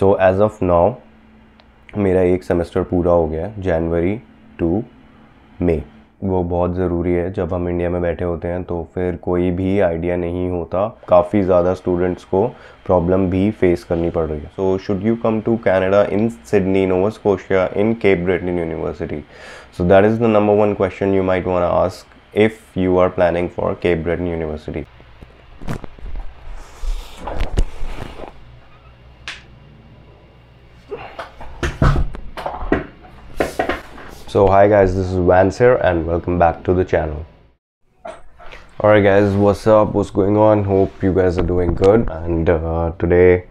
So as of now मेरा एक semester पूरा हो गया है जनवरी टू मे वो बहुत ज़रूरी है जब हम इंडिया में बैठे होते हैं तो फिर कोई भी आइडिया नहीं होता काफ़ी ज़्यादा स्टूडेंट्स को प्रॉब्लम भी फेस करनी पड़ रही है so should you come to Canada in Sydney Nova Scotia in Cape Breton university so that is the number one question you might want ask if you are planning for Cape Breton यूनिवर्सिटी so hi guys this is Vance here and welcome back to the channel alright guys what's up what's going on hope you guys are doing good and uh, today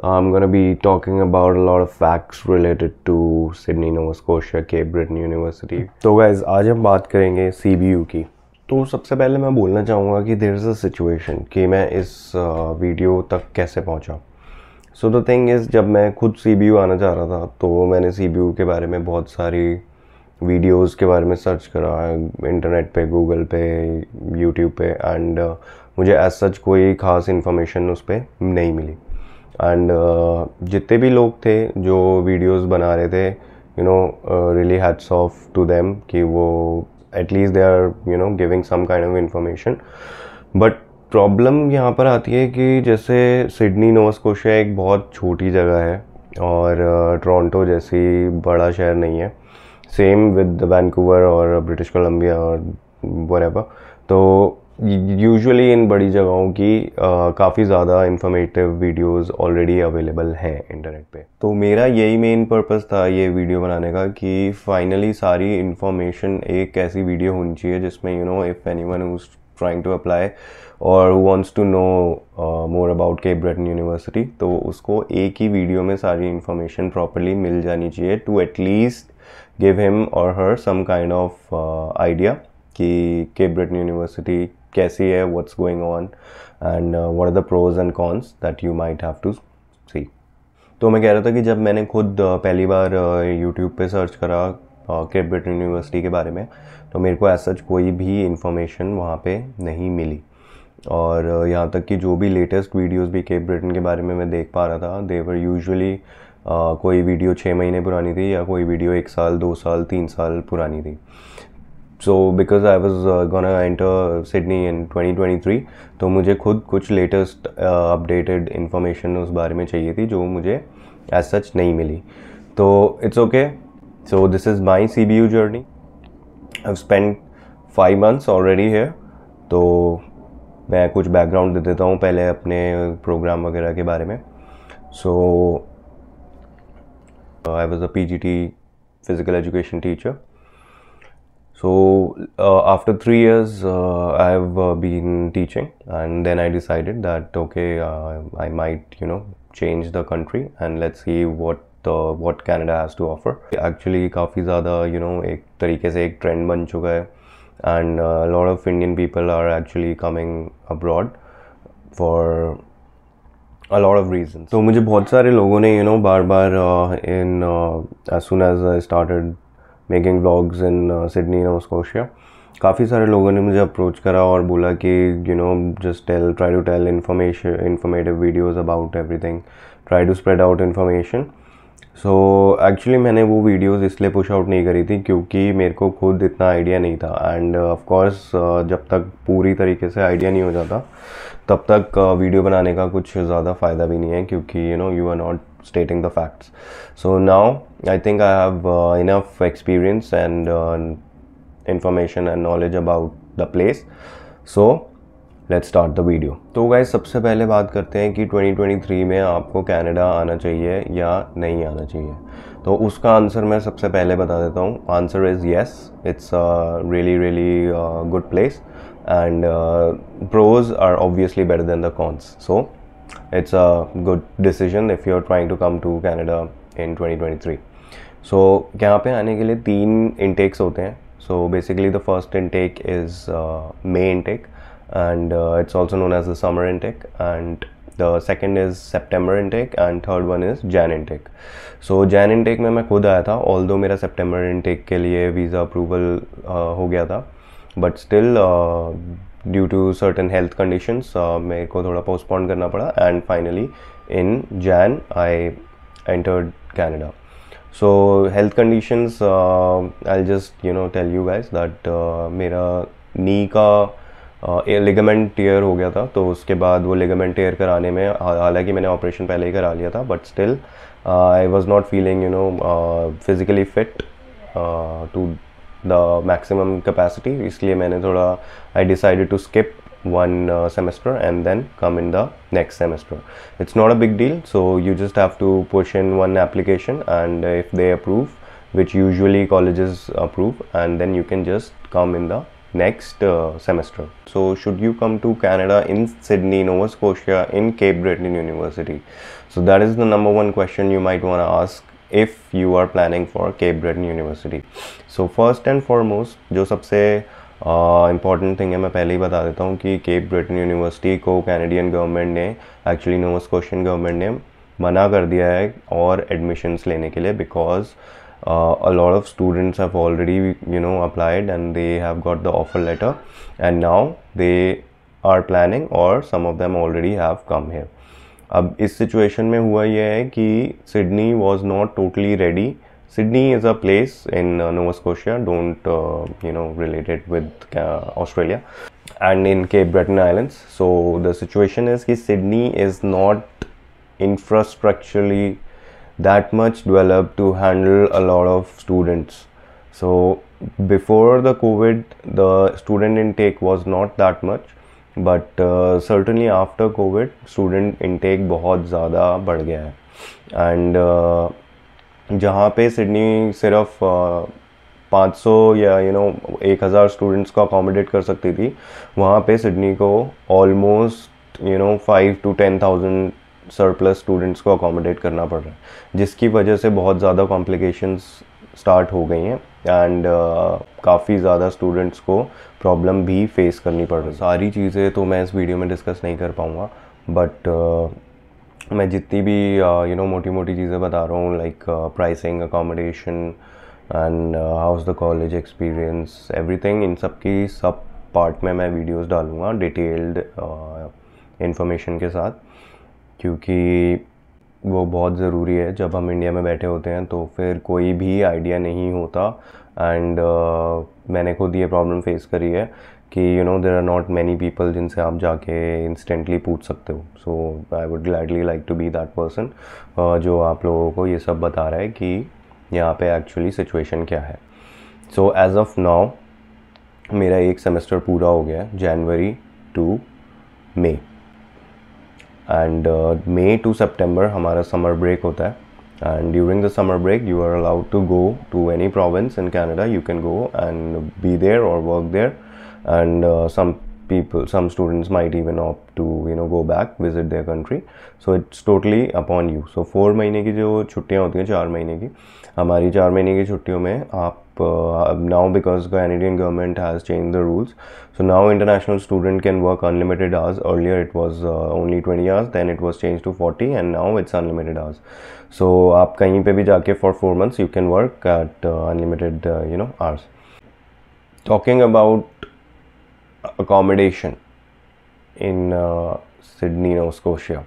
I'm gonna be talking about a lot of facts related to Sydney Nova Scotia Cape Breton University So guys आज हम बात करेंगे CBU की तो सबसे पहले मैं बोलना चाहूँगा कि there's a situation कि मैं इस वीडियो तक कैसे पहुँचा So the thing is, जब मैं खुद CBU आना चाह रहा था तो मैंने CBU के बारे में बहुत सारी वीडियोस के बारे में सर्च करा इंटरनेट पे गूगल पे यूट्यूब पे एंड uh, मुझे एज सच कोई ख़ास इन्फॉर्मेशन उस पर नहीं मिली एंड uh, जितने भी लोग थे जो वीडियोस बना रहे थे you know really hats off to them कि वो at least they are you know giving some kind of information but problem यहाँ पर आती है कि जैसे सिडनी नोवास्कोशिया एक बहुत छोटी जगह है और टोरंटो uh, जैसी बड़ा शहर नहीं है सेम विद वैनकूवर और ब्रिटिश कोलम्बिया और वरेवर तो यूजुअली इन बड़ी जगहों की काफ़ी ज़्यादा इन्फॉर्मेटिव वीडियोस ऑलरेडी अवेलेबल हैं इंटरनेट पे तो मेरा यही मेन पर्पस था ये वीडियो बनाने का कि फाइनली सारी इन्फॉर्मेशन एक ऐसी वीडियो होनी चाहिए जिसमें you know if any one trying to apply और wants to know more about Cape Breton university तो उसको एक ही वीडियो में सारी इन्फॉर्मेशन प्रॉपरली मिल जानी चाहिए to at least give him or her some kind of idea कि केप ब्रिटन यूनिवर्सिटी कैसी है what's going on and what are the pros and cons that you might have to see तो मैं कह रहा था कि जब मैंने खुद uh, पहली बार यूट्यूब uh, पे सर्च करा केप ब्रिटन यूनिवर्सिटी के बारे में तो मेरे को एज सच कोई भी इन्फॉर्मेशन वहाँ पे नहीं मिली और uh, यहाँ तक कि जो भी लेटेस्ट वीडियोस भी केप ब्रिटेन के बारे में मैं देख पा रहा था देवर यूजुअली आ, कोई वीडियो छः महीने पुरानी थी या कोई वीडियो एक साल दो साल तीन साल पुरानी थी so because I was gone enter Sydney in 2023 तो मुझे खुद कुछ लेटेस्ट अपडेटेड इन्फॉर्मेशन उस बारे में चाहिए थी जो मुझे एज सच नहीं मिली तो it's okay so this is my C B U journey I spend five months already है तो मैं कुछ बैकग्राउंड दे देता हूँ पहले अपने प्रोग्राम वगैरह के बारे में सो so, Uh, I was a PGT physical education teacher. So uh, after three years, uh, I have uh, been teaching, and then I decided that okay, uh, I might you know change the country and let's see what uh, what Canada has to offer. Actually, काफी ज़्यादा you know एक तरीके से एक trend बन चुका है, and a lot of Indian people are actually coming abroad for a of reason तो मुझे बहुत सारे लोगों ने यू नो बार बार in as soon as I started making vlogs in Sydney north Scotia काफ़ी सारे लोगों ने मुझे अप्रोच करा और बोला कि you know just tell try to tell information informative videos about everything try to spread out information so actually मैंने वो वीडियोस इसलिए पुश आउट नहीं करी थी क्योंकि मेरे को खुद इतना आइडिया नहीं था एंड ऑफकोर्स uh, uh, जब तक पूरी तरीके से आइडिया नहीं हो जाता तब तक वीडियो बनाने का कुछ ज़्यादा फ़ायदा भी नहीं है क्योंकि you know you are not stating the facts so now I think I have enough experience and information and knowledge about the place so let's start the video तो गाइज सबसे पहले बात करते हैं कि 2023 में आपको कैनेडा आना चाहिए या नहीं आना चाहिए तो उसका आंसर मैं सबसे पहले बता देता हूँ answer is yes it's really really good place and uh, pros are obviously better than the cons so it's a good decision if you're trying to come to canada in 2023 so yahan pe aane ke liye teen intakes so basically the first intake is uh, may intake and uh, it's also known as the summer intake and the second is september intake and third one is jan intake so jan intake mein main khud aaya tha although mera september intake ke liye visa approval uh, ho gaya tha but still due to certain health conditions मेरे को थोड़ा postpone करना पड़ा and finally in Jan I entered Canada so health conditions I just you know tell you guys that मेरा knee का ligament uh, टेयर हो गया था तो उसके बाद वो लिगामेंट टेयर कराने में हालांकि मैंने ऑपरेशन पहले ही करा लिया था but still I was not feeling you know physically fit to The maximum capacity. इसलिए मैंने थोड़ा to skip one uh, semester and then come in the next semester it's not a big deal so you just have to push in one application and if they approve which usually colleges approve and then you can just come in the next uh, semester so should you come to canada in sydney nova scotia in cape breton university so that is the number one question you might want to ask if you are planning for Cape Breton University so first and foremost जो सबसे important uh, thing है मैं पहले ही बता देता हूँ कि Cape Breton University को कैनेडियन गवर्नमेंट ने एक्चुअली नोवस क्वेश्चन गवर्नमेंट ने मना कर दिया है और एडमिशन्स लेने के लिए because a lot of students have already you know applied and they have got the offer letter and now they are planning और some of them already have come here अब इस सिचुएशन में हुआ यह है कि Sydney was not totally Sydney is a place in uh, Nova Scotia, don't uh, you know, related with uh, Australia, and in Cape Breton Islands. So, the situation is that Sydney is not infrastructurally that much developed to handle a lot of students. So, before the COVID, the student intake was not that much. But certainly after Covid student intake बहुत ज़्यादा बढ़ गया है and uh, जहाँ पे Sydney सिर्फ uh, पाँच सौ या यू नो एक हज़ार स्टूडेंट्स को अकोमोडेट कर सकती थी वहाँ पे सिडनी को almost you know five to ten thousand surplus students को अकोमोडेट करना पड़ रहा है जिसकी वजह से बहुत ज़्यादा कॉम्प्लिकेशंस स्टार्ट हो गई हैं एंड uh, काफ़ी ज़्यादा स्टूडेंट्स को प्रॉब्लम भी फेस करनी पड़ रही सारी चीज़ें तो मैं इस वीडियो में डिस्कस नहीं कर पाऊँगा बट uh, मैं जितनी भी यू uh, नो मोटी मोटी चीज़ें बता रहा हूँ like pricing accommodation and house the college experience everything इन सब की सब पार्ट में मैं वीडियोस डालूँगा डिटेल्ड इंफॉर्मेशन के साथ क्योंकि वो बहुत ज़रूरी है जब हम इंडिया में बैठे होते हैं तो फिर कोई भी आइडिया नहीं होता एंड uh, मैंने खुद ये प्रॉब्लम फेस करी है कि you know there are not many people जिनसे आप जाके इंस्टेंटली पूछ सकते हो so I would gladly like to be that person जो आप लोगों को ये सब बता रहा है कि यहाँ पे एक्चुअली सिचुएशन क्या है सो एज ऑफ नाउ मेरा एक सेमेस्टर पूरा हो गया जनवरी टू मई And uh, May to September, हमारा summer break. होता and during the summer break you are allowed to go to any province in canada you can go and be there or work there and uh, some people some students might even opt to you know go back visit their country so it's totally upon you so four महीने की जो छुट्टियाँ होती हैं चार महीने की हमारी चार महीने की छुट्टियों में आप now because Canadian government has change the rules so now international student can work unlimited hours earlier it was only twenty hours then it was change to forty and now it's unlimited hours so आप कहीं पर भी जाके for four months you can work at unlimited you know hours talking about accommodation in uh, Sydney, Nova Scotia.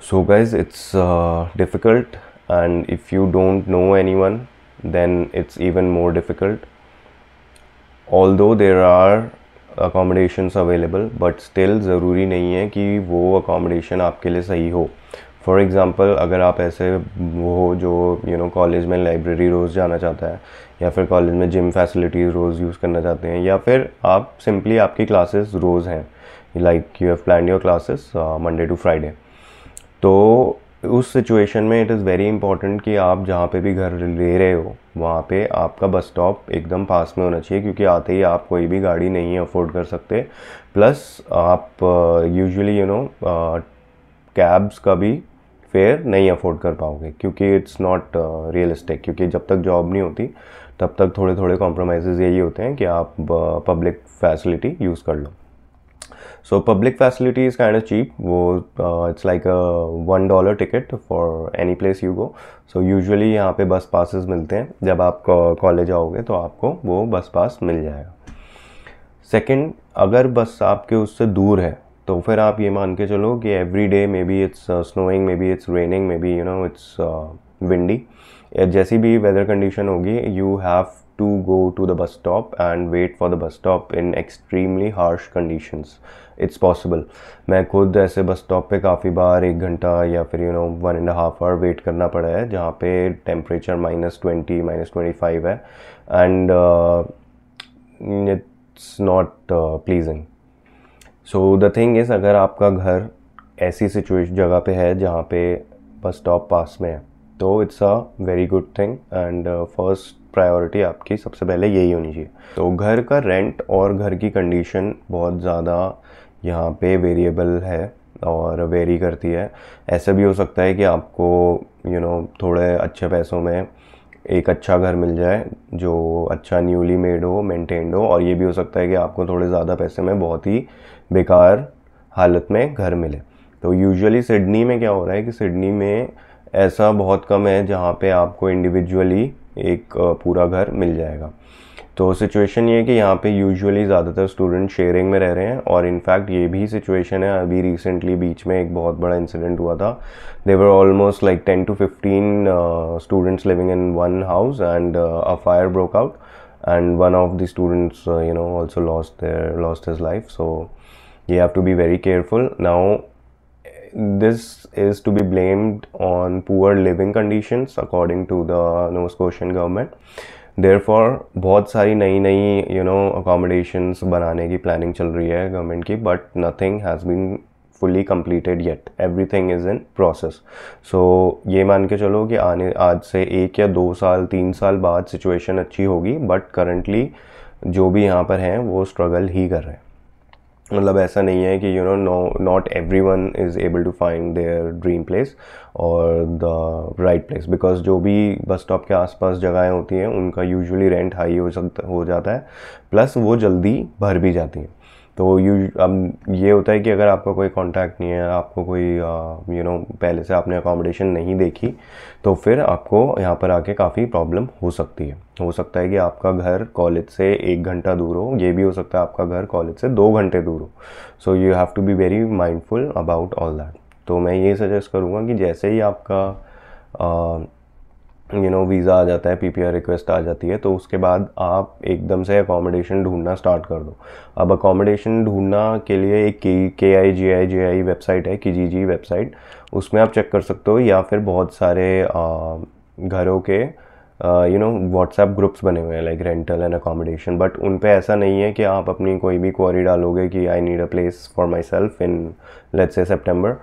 So, guys, it's uh, difficult, and if you don't know anyone, then it's even more difficult. Although there are accommodations available, but still, ज़रूरी नहीं है कि वो accommodation आपके लिए सही for example अगर आप ऐसे वो हो जो यू नो कॉलेज में लाइब्रेरी रोज़ जाना चाहता है या फिर कॉलेज में जिम फैसिलिटीज़ रोज़ यूज़ करना चाहते हैं या फिर आप सिंपली आपकी क्लासेस रोज़ हैं like you have plan your classes Monday to Friday तो उस सिचुएशन में इट इज़ वेरी इंपॉर्टेंट कि आप जहाँ पे भी घर ले रहे हो वहाँ पे आपका बस स्टॉप एकदम पास में होना चाहिए क्योंकि आते ही आप कोई भी गाड़ी नहीं अफोर्ड कर सकते प्लस आप यूजुअली यू नो कैब्स का भी फेयर नहीं अफोर्ड कर पाओगे क्योंकि इट्स नॉट रियलिस्टिक क्योंकि जब तक जॉब नहीं होती तब तक थोड़े थोड़े कॉम्प्रोमाइज़ यही होते हैं कि आप पब्लिक फैसिलिटी यूज़ कर लो so public facility is kind of cheap वो it's like a one dollar ticket for any place you go so usually यहाँ पे बस पासेस मिलते हैं जब आप कॉलेज uh, आओगे तो आपको वो बस पास मिल जाएगा सेकेंड अगर बस आपके उससे दूर है तो फिर आप ये मान के चलो कि every day maybe it's snowing maybe it's raining maybe you know it's windy जैसी भी वेदर कंडीशन होगी you have to go to the bus stop and wait for the bus stop in extremely harsh conditions it's possible मैं खुद ऐसे bus stop पे काफ़ी बार एक घंटा या फिर you know one and half hour wait करना पड़ा है जहाँ पे temperature minus twenty minus twenty five है and it's not pleasing so the thing is अगर आपका घर ऐसी सिचुएशन जगह पे है जहाँ पे बस स्टॉप पास में है तो it's a very good thing and first priority आपकी सबसे पहले यही होनी चाहिए तो घर का रेंट और घर की कंडीशन बहुत ज़्यादा यहाँ पे वेरिएबल है और वेरी करती है ऐसा भी हो सकता है कि आपको यू you नो know, थोड़े अच्छे पैसों में एक अच्छा घर मिल जाए जो अच्छा न्यूली मेड हो मेंटेन्ड हो और ये भी हो सकता है कि आपको थोड़े ज़्यादा पैसे में बहुत ही बेकार हालत में घर मिले तो यूजुअली सिडनी में क्या हो रहा है कि सिडनी में ऐसा बहुत कम है जहाँ पे आपको इंडिविजुअली एक पूरा घर मिल जाएगा तो सिचुएशन ये है कि यहाँ पे यूजुअली ज़्यादातर स्टूडेंट शेयरिंग में रह रहे हैं और इनफैक्ट ये भी सिचुएशन है अभी रिसेंटली बीच में एक बहुत बड़ा इंसिडेंट हुआ था there almost like ten to fifteen students living in one house and a fire broke out and one of the students you know also lost lost his life so you have to be very careful now this is to be blamed on poor living condition according to the Nova Scotian government there for बहुत सारी नई नई you know accommodations बनाने की planning चल रही है government की but nothing has been fully completed yet everything is in process so ये मान के चलो कि आने आज से एक या दो साल तीन साल बाद सिचुएशन अच्छी होगी बट करंटली जो भी यहाँ पर हैं वो स्ट्रगल ही कर रहे हैं मतलब ऐसा नहीं है कि you know no not everyone is able to find their dream place और द राइट प्लेस बिकॉज जो भी बस स्टॉप के आसपास जगहें होती हैं उनका यूजुअली रेंट हाई हो सकता हो जाता है प्लस वो जल्दी भर भी जाती हैं तो यू अब um, ये होता है कि अगर आपका कोई कांटेक्ट नहीं है आपको कोई यू uh, नो पहले से आपने अकोमोडेशन नहीं देखी तो फिर आपको यहाँ पर आके काफ़ी प्रॉब्लम हो सकती है हो सकता है कि आपका घर कॉलेज से एक घंटा दूर हो ये भी हो सकता है आपका घर कॉलेज से दो घंटे दूर हो so you have to be very mindful about all that तो मैं ये सजेस्ट करूँगा कि जैसे ही आपका uh, यू नो वीज़ा आ जाता है पीपीआर रिक्वेस्ट आ जाती है तो उसके बाद आप एकदम से अकोमोडेशन ढूंढना स्टार्ट कर दो अब अकोमोडेशन ढूंढना के लिए एक के के आई जी आई जे आई वेबसाइट है कि जी जी वेबसाइट उसमें आप चेक कर सकते हो या फिर बहुत सारे आ, घरों के यू नो व्हाट्सएप ग्रुप्स बने हुए हैं like rental and accommodation but उन पर ऐसा नहीं है कि आप अपनी कोई भी क्वारी डालोगे कि I need a place for myself in let's a September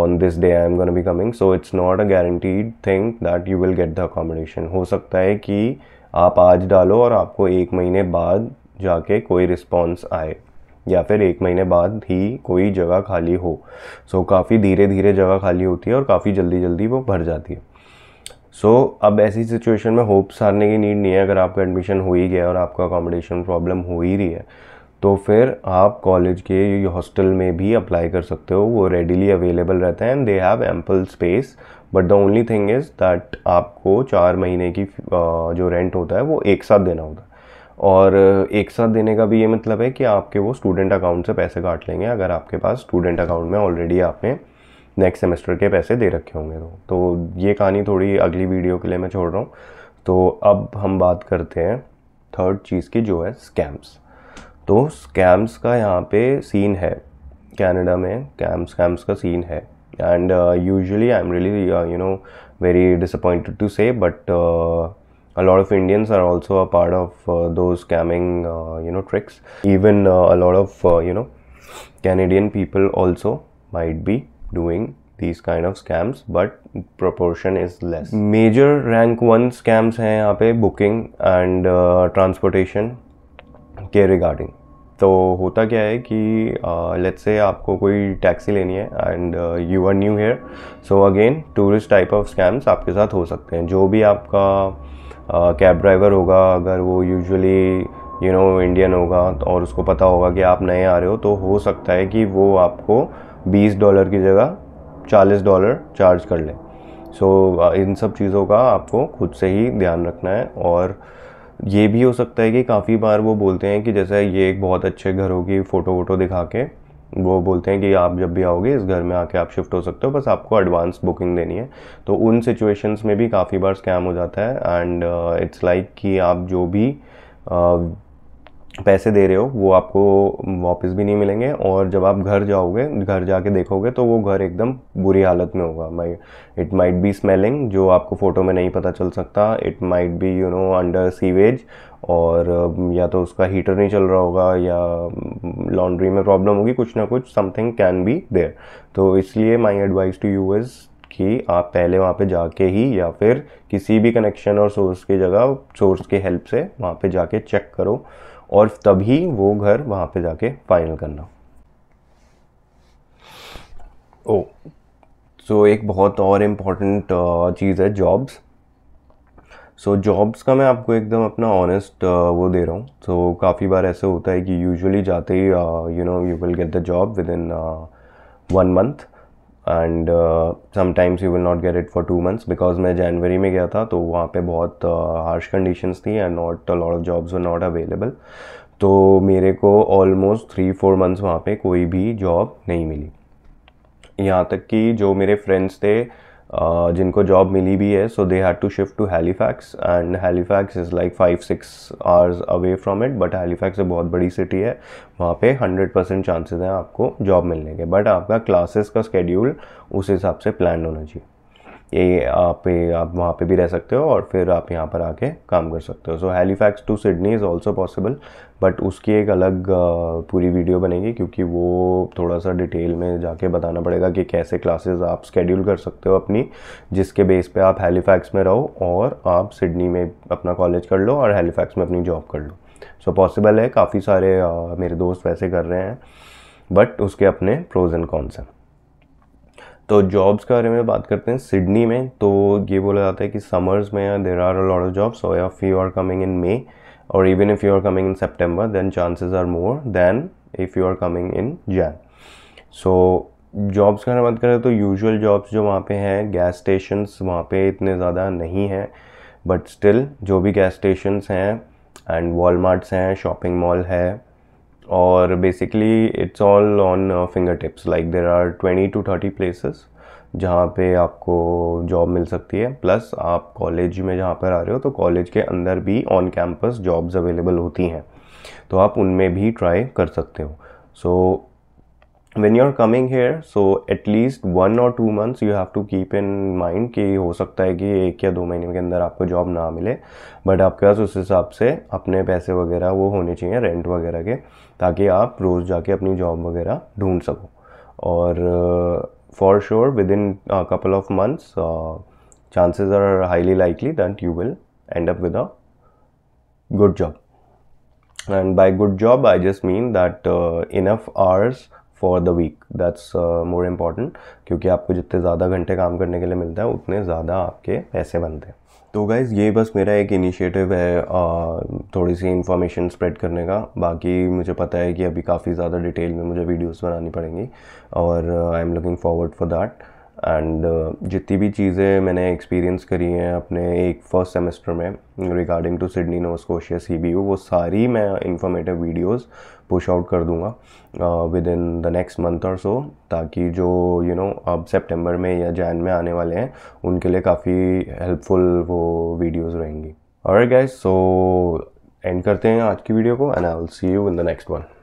on this day I am gonna be coming so it's not a guaranteed thing that you will get the accommodation हो सकता है कि आप आज डालो और आपको एक महीने बाद जाके कोई रिस्पॉन्स आए या फिर एक महीने बाद ही कोई जगह खाली हो सो so, काफ़ी धीरे धीरे जगह खाली होती है और काफ़ी जल्दी जल्दी वो भर जाती है सो so, अब ऐसी सिचुएशन में होप्स हारने की नीड नहीं है अगर आपका एडमिशन हो ही गया और आपका अकोमोडेशन प्रॉब्लम हो ही रही है तो फिर आप कॉलेज के हॉस्टल में भी अप्लाई कर सकते हो वो रेडीली अवेलेबल रहते हैं and they have ample space but the only thing is that आपको चार महीने की जो रेंट होता है वो एक साथ देना होता है और एक साथ देने का भी ये मतलब है कि आपके वो स्टूडेंट अकाउंट से पैसे काट लेंगे अगर आपके पास स्टूडेंट अकाउंट में ऑलरेडी आपने नेक्स्ट सेमेस्टर के पैसे दे रखे होंगे तो तो ये कहानी थोड़ी अगली वीडियो के लिए मैं छोड़ रहा हूँ तो अब हम बात करते हैं थर्ड चीज़ की जो है स्कैम्स तो स्कैम्स का यहाँ पे सीन है कनाडा में कैम स्कैम्स का सीन है and usually I am really you know very disappointed to say but a lot of Indians are also a part of those scamming you know tricks even a lot of you know Canadian people also might be doing these kind of scams but proportion is less major rank one scams हैं यहाँ पे booking and transportation के regarding तो होता क्या है कि let's uh, से आपको कोई टैक्सी लेनी है and you are new here so again tourist type of scams आपके साथ हो सकते हैं जो भी आपका कैब uh, ड्राइवर होगा अगर वो यूजुअली यू नो इंडियन होगा तो और उसको पता होगा कि आप नए आ रहे हो तो हो सकता है कि वो आपको 20 डॉलर की जगह 40 डॉलर चार्ज कर ले सो so, uh, इन सब चीज़ों का आपको खुद से ही ध्यान रखना है और ये भी हो सकता है कि काफ़ी बार वो बोलते हैं कि जैसे ये एक बहुत अच्छे घरों की फ़ोटो वोटो दिखा के वो बोलते हैं कि आप जब भी आओगे इस घर में आके आप शिफ्ट हो सकते हो बस आपको एडवांस बुकिंग देनी है तो उन सिचुएशंस में भी काफ़ी बार स्कैम हो जाता है एंड इट्स लाइक कि आप जो भी uh, पैसे दे रहे हो वो आपको वापस भी नहीं मिलेंगे और जब आप घर जाओगे घर जाके देखोगे तो वो घर एकदम बुरी हालत में होगा my it might be smelling जो आपको फ़ोटो में नहीं पता चल सकता it might be you know under sewage और या तो उसका हीटर नहीं चल रहा होगा या लॉन्ड्री में प्रॉब्लम होगी कुछ ना कुछ समथिंग कैन बी देयर तो इसलिए my advice to you is कि आप पहले वहाँ पे जाके ही या फिर किसी भी कनेक्शन और सोर्स की जगह सोर्स के हेल्प से वहाँ पे जाके चेक करो और तभी वो घर वहाँ पे जाके फाइनल करना ओ सो so, एक बहुत और इम्पॉर्टेंट uh, चीज़ है जॉब्स सो जॉब्स का मैं आपको एकदम अपना ऑनेस्ट uh, वो दे रहा हूँ सो so, काफ़ी बार ऐसे होता है कि यूजुअली जाते ही you know you will get the job within one month and sometimes you will not get it for two months because मैं जनवरी में गया था तो वहाँ पे बहुत हार्श uh, कंडीशंस थी and not a lot of jobs were not available तो मेरे को ऑलमोस्ट थ्री फोर मंथ्स वहाँ पे कोई भी जॉब नहीं मिली यहाँ तक कि जो मेरे फ्रेंड्स थे Uh, जिनको जॉब मिली भी है so they had to shift to Halifax and Halifax is like five six hours away from it but Halifax एक बहुत बड़ी सिटी है वहाँ पे हंड्रेड परसेंट चांसेज हैं आपको जॉब मिलने के बट आपका क्लासेस का स्केड्यूल उस हिसाब से प्लान होना चाहिए ये आप पे आप वहाँ पे भी रह सकते हो और फिर आप यहाँ पर आके काम कर सकते हो so Halifax to Sydney is also possible but उसकी एक अलग पूरी वीडियो बनेगी क्योंकि वो थोड़ा सा डिटेल में जाके बताना पड़ेगा कि कैसे क्लासेस आप स्केड्यूल कर सकते हो अपनी जिसके बेस पे आप हेलीफैक्स में रहो और आप सिडनी में अपना कॉलेज कर लो और हेलीफैक्स में अपनी जॉब कर लो सो so, पॉसिबल है काफ़ी सारे uh, मेरे दोस्त वैसे कर रहे हैं बट उसके अपने प्रोज एंड कॉन्स हैं तो जॉब्स के बारे में बात करते हैं सिडनी में तो ये बोला जाता है कि समर्स में there are a lot of jobs और या you are coming in May और even if you are coming in September then chances are more than if you are coming in Jan so jobs का बात करें तो usual jobs जो वहाँ पे हैं गैस स्टेशंस वहाँ पे इतने ज़्यादा नहीं हैं बट स्टिल जो भी गैस स्टेशंस हैं एंड वॉलमार्ट्स हैं शॉपिंग मॉल है और basically it's all on fingertips like there are twenty to thirty places जहाँ पे आपको जॉब मिल सकती है प्लस आप कॉलेज में जहाँ पर आ रहे हो तो कॉलेज के अंदर भी ऑन कैंपस जॉब्स अवेलेबल होती हैं तो आप उनमें भी ट्राई कर सकते हो सो so, when are coming here so at least one or two months you have to keep in mind कि हो सकता है कि एक या दो महीने के अंदर आपको जॉब ना मिले बट आपके पास उस हिसाब से अपने पैसे वगैरह वो होने चाहिए रेंट वगैरह के ताकि आप रोज़ जाके अपनी जॉब वगैरह ढूंढ सको और for sure within couple of months chances are highly likely that you will end up with a good job and by good job I just mean that enough hours for the week that's more important क्योंकि आपको जितने ज़्यादा घंटे काम करने के लिए मिलता है उतने ज़्यादा आपके पैसे बनते हैं तो गाइज़ ये बस मेरा एक इनिशिएटिव है uh, थोड़ी सी इन्फॉर्मेशन स्प्रेड करने का बाकी मुझे पता है कि अभी काफ़ी ज़्यादा डिटेल में मुझे वीडियोस बनानी पड़ेंगी और I am looking forward for that and जितनी भी चीज़ें मैंने एक्सपीरियंस करी हैं अपने एक फर्स्ट सेमेस्टर में regarding to Sydney Nova Scotia C B वो सारी मैं इन्फॉर्मेटिव वीडियोज़ पुश आउट कर दूंगा within the next month और सो ताकि जो यू you नो know, अब सेप्टेम्बर में या जैन में आने वाले हैं उनके लिए काफ़ी हेल्पफुल वो वीडियोज़ रहेंगी और गैस सो एंड करते हैं आज की वीडियो को and I will see you in the next one